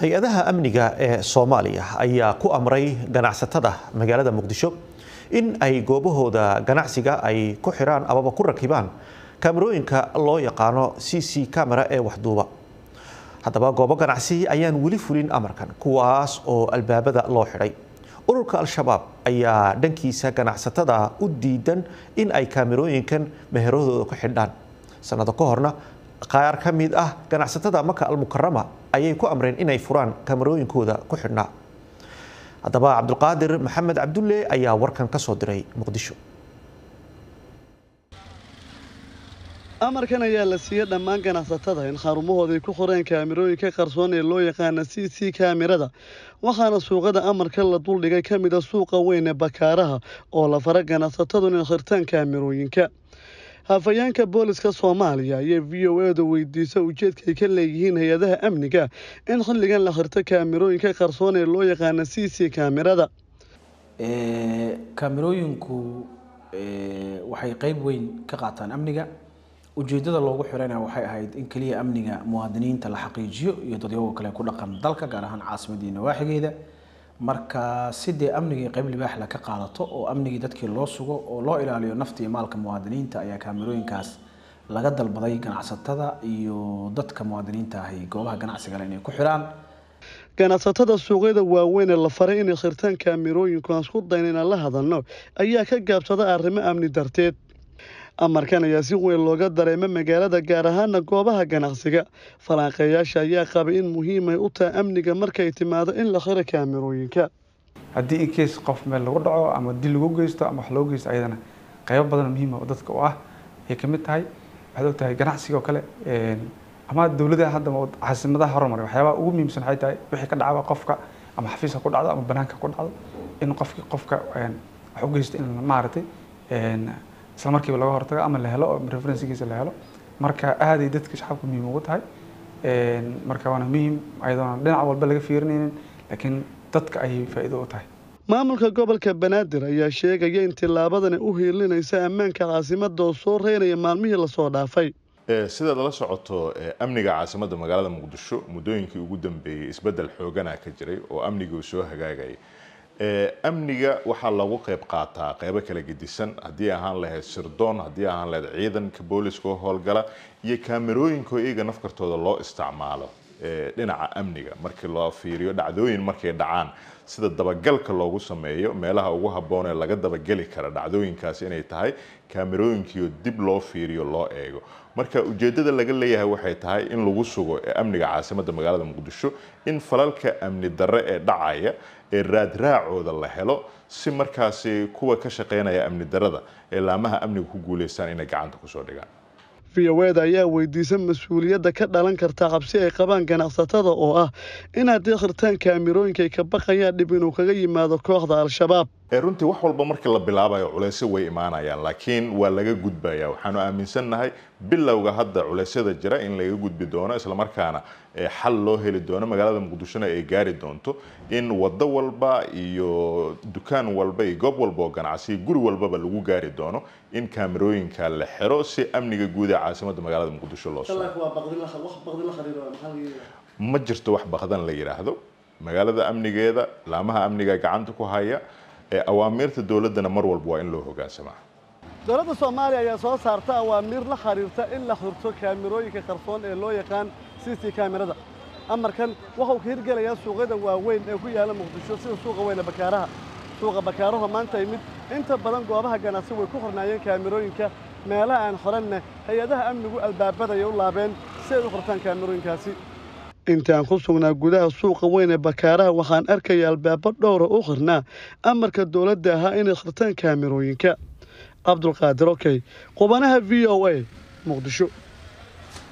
hay-adaha amniga ee soomaaliya ayaa ku amray ganacsatada magaalada muqdisho in ay goobahooda ganacsiga ay ku xiraan amaba ku rakibaan kaamarooyinka loo yaqaano c c camera ee waxduuba haddaba goobo ganacsi ayaan weli fulin amarkan kuwaas oo albaabada loo xidhay ururka al-shabaab ayaa dhankiisa ganacsatada u diidan in ay kaamarooyinkan meherahooda ku xidhaan sanado ka horna qaar ka mid ah ganacsatada maka almukarama ayay ku amreen inay furaan kamarooyinkooda ku xidhnaa haddaba cabdulqaadir maxamed cabdulle ayaa warkan ka soo diray muqdisho amarkan ayaa la siiyey dhammaan ganacsatada in xarumahooda ku qoreen kaamirooyinka qarsoon ee loo yaqaana c c kaamirada waxaana suuqada amarka la duldhigay ka mid a ah suuqa weyne bakaaraha oo la fara ganacsatadun inay xirtaan kaamirooyinka hafayeenka booliska soomaaliya ayaa v o e da weydiisay ujeedka ay ka leeyihiin hay-adaha amniga in xilligan la xirto kaamirooyinka qarsoon ee loo yaqaana c c kaamirada eh, kaamirooyinku eh, waxay qeyb weyn ka qaataan amniga ujeedada loogu xirana waxay ahayd in keliya amniga muwaadiniinta la xaqiijiyo iyo dadyago kale ku dhaqan dalka gaar ahaan caasimadii nawaaxigeeda marka sidee amnigii qayb libaax la ka qaadato oo amnigii dadkii loo sugo oo loo ilaaliyo nafta iyo maalka muwaadiniinta ayaa kaamirooyinkaas laga dalbaday ganacsatada iyo dadka muwaadiniinta ahi goobaha ganacsiga le inay ku xiraan ganacsatada suuqyada waaweyn ee la faray inay shirtaan kaamirooyinku aan isku dayn inaan la hadalno ayaa ka gaabsada arrimo amni darteed amarkan ayaa si weyn looga dareema magaalada gaar ahaana goobaha ganacsiga falanqeeyaasha ayaa qabay in muhiimay u tahay amniga markay timaado in la xiro kaamirooyinka haddii in keys qof meel lagu dhaco ama dil lagu geysto ama wax loo geysto ayadana qaybo badan muhiima ah oo dadka u ah ay ka mid tahay waxaad og tahay ganacsiga oo kale ama dowladaha hadda caasimadaha horumary waxyaabaha ugu muhiimsan waxay tahay wixii ka dhacaba qofka ama xafiiska ku dhacdo ama banaanka ku dhacdo in qofki qofka wax u geysto in maaragtay isla markiiba laga hortago ama la helo oo la helo marka aaday dadka shacabka muhiim ugu tahay marka waana muhiim ayadoona dhinac walba laga fiirinaynin laakiin dadka ayay faa'iido u tahay maamulka gobolka banaadir ayaa sheegaya in tilaabadani u hiilinaysa ammaanka caasimada oo soo reynaya maalmihii lasoo dhaafay sidaad la socoto amniga caasimadda magaalada muqdisho muddooyinkii ugu dambeeyey isbeddel xoogana ka jiray oo amnigii soo hagaagayay amniga waxaa lagu qayb qaataa qeybo kala gedisan haddii ahaan lahayd sirdoon haddii ahaan lahayd ciidanka booliska howlgala iyo kaamerooyinka oo iyaga nafkartooda loo isticmaalo dhinaca amniga markii loo fiiriyo dhacdooyin markay dhacaan sida dabagalka loogu sameeyo meelaha ugu habboon ee laga dabageli kara dhacdooyinkaas inay tahay kaamirooyinkiiyo dib loo fiiriyo loo eego marka ujeedada laga leeyahay waxay tahay in lagu sugo ee amniga caasimadda magaalada muqdisho in falalka amni darre ee dhacaya ee raadraacooda la helo si markaasi kuwa ka shaqeynaya amni darada ee laamaha amniga ku guuleystaan inay gacanta kusoo dhigaan v o eda ayaa weydiisa mas-uuliyadda ka dhalan karta cabsi ay qabaan ganacsatada oo ah inaad deekhirtaan kaamirooyinka ay ka baqayaan dhib inuu kaga yimaado kooxda al-shabaab Eh, runtii wax walba markii la bilaabayo culeysyo way imaanayaan laakiin waa laga gudbayaa waxaanu aaminsannahay bilowga hadda culeysyada jira in laga gudbi doono islamarkaana eh, xal loo heli doono magaalada muqdishona ay gaari doonto in wado walba iyo dukaan walba iyo goob walba oo ganacsi guri walbaba lagu gaari doono in kaamirooyinka la xiro si amniga guud ee caasimada magaalada muqdisho loo ma jirto wax baqdan la yidhaahdo magaalada amnigeeda laamaha amniga gacanta ku haya ee awaamiirta dowladdana mar walba waa in loo hogaansamaa dowladda soomaaliya ayaa soo saarta awaamiir la xiriirta in la xurto kaamirooyinka qarsoon ee loo yaqaan c c kaamirada amarkan waxa ka hirgelayaa suuqyada waaweyn ee ku yaalla muqdisho sida suuqa weyne bakaaraha suuqa bakaaraho maanta imid inta badan goobaha ganacsi way ku xornaayeen kaamirooyinka meelaha aan xoranna hay-adaha amnigu albaabadayay u laabeen si ay u xortaan kaamirooyinkaasi intaan ku sugnaa gudaha suuqa weyn ee bakaaraha waxaan arkaya albaabo dhowra ah u qirnaa amarka dowladda ahaa inay qirtaan kaamirooyinka cabdulqaadir okey qubanaha v o a muqdisho